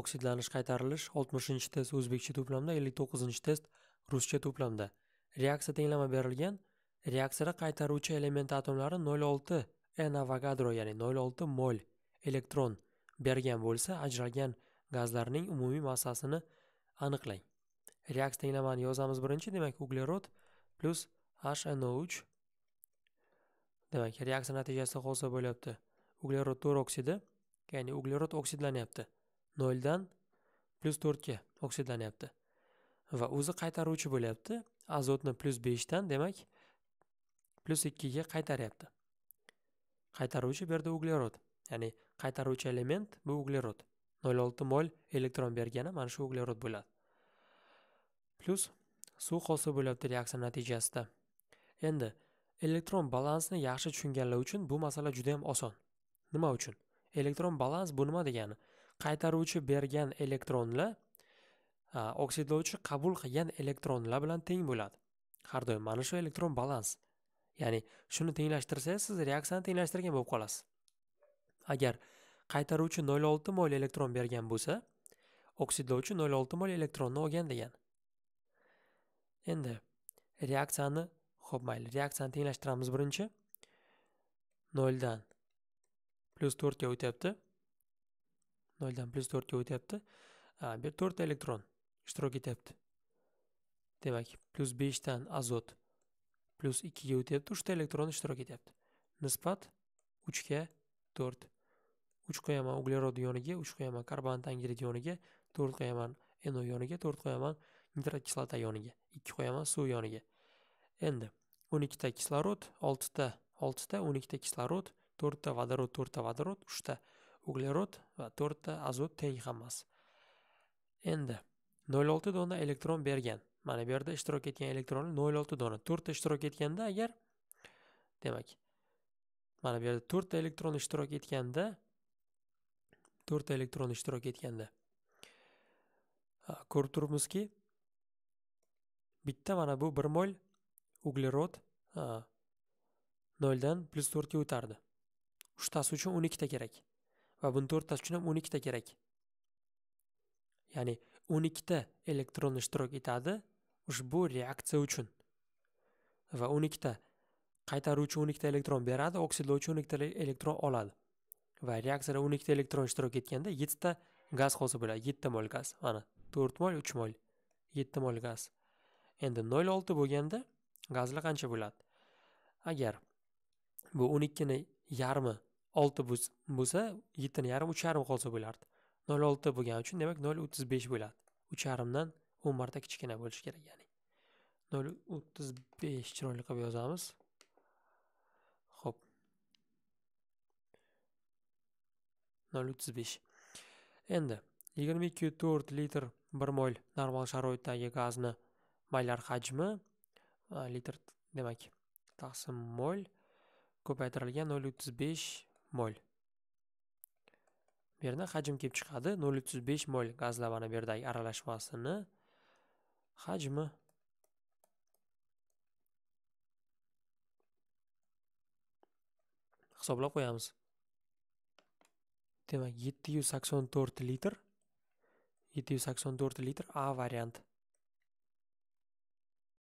oksidlanish qaytarilish 60 test o'zbekcha to'plamda 59 test ruscha to'plamda reaksiya tenglama berilgan reaksiyada qaytaruvchi element atomlari 0,6 n avogadro ya'ni 0,6 mol elektron bergan bo'lsa ajralgan gazlarning umumiy massasini aniqlang reaksiya tenglamani yozamiz birinchi demak uglerod plyus hno3 demak reaksiya natijasida hosil bo'lyapti uglerod to'rt oksidi ya'ni uglerod oksidlanyapti noldan 4 ga oksidlanyapti va o'zi qaytaruvchi bo'lyapti azotni 5 dan demak 2 ga qaytaryapti qaytaruvchi bu yerda uglerod ya'ni qaytaruvchi element bu uglerod 0,6 mol elektron bergani mana shu uglerod bo'ladi plyus suv hosil bo'lyapti reaksiya natijasida endi elektron balansni yaxshi tushunganlar uchun bu masala juda yam oson nima uchun elektron balans bu nima degani qaytaruvchi bergan elektronlar oksidlovchi qabul qilgan elektronlar bilan teng bo'ladi har doim mana shu elektron balans ya'ni shuni tenglashtirsangiz siz reaksiyani tenglashtirgan bo'lib qolasiz agar qaytaruvchi nol olti mol elektron bergan bo'lsa oksidlovchi nol olti mol elektronni olgan degan endi reaksiyani ho'p mayli reaksiyani tenglashtiramiz birinchi noldan plyus to'rtga o'tyapti noldan plyus to'rtga o'tyapti bu yer to'rtta elektron ishtirok etyapti demak 5 beshdan azot plyus ikkiga o'tyapti uchta elektron ishtirok etyapti nisbat uchga to'rt uch qo'yaman uglerod yoniga uch qo'yaman karbon angidrid yoniga to'rt qo'yaman no yoniga to'rt qo'yaman nitrat kislota yoniga ikki qo'yaman suv yoniga endi o'n ikkita kislorod oltita oltita o'n ikkita kislorod to'rtta vodorod to'rtta vodorod uchta uglerod va to'rtta azot teng hammasi endi 0.6 dona elektron bergan mana bu yerda ishtirok etgan elektron 0.6 dona to'rtta ishtirok etganda agar demak mana bu yerda to'rtta elektron ishtirok etganda to'rtta elektron ishtirok etganda ko'rib turibmizki bitta mana bu bir mol uglerod noldan plyus to'rtga o'tardi uchtasi uchun o'n ikkita kerak va buni to'rttasi uchun ham o'n ikkita kerak ya'ni o'n ikkita elektron ishtirok etadi ushbu reaksiya uchun va o'n ikkita qaytaruvchi o'n ikkita elektron beradi oksidlovchi o'n ikkita elektron oladi va reaksiyada o'n ikkita elektron ishtirok etganda yettita gaz hosil bo'ladi yetti mol gaz mana to'rt mol uch mol yetti mol gaz endi nol olti bo'lganda gazlar qancha bo'ladi agar bu o'n ikkini yarmi olti bo'lsa yettini yarim uch yarim qolsa bo'lardi nol olti bo'lgani uchun demak nol o'ttiz besh bo'ladi uch yarimdan o'n marta kichkina bo'lishi kerak ya'ni nol o'ttiz besh chiroyli qilib yozamiz ho'p nol o'ttiz besh endi yigirma ikki to'rt litr bir moyl normal sharoitdagi gazni maylar hajmi litr demak taqsim mo'l ko'paytirilgan nol o'ttiz besh mol bu yerdan hajm kelib chiqadi nol uch yuz besh mol gaz labani bu yerdagi aralashmasini hajmi hisoblab qo'yamiz demak yetti yuz sakson to'rt litr yetti yuz sakson to'rt litr a variant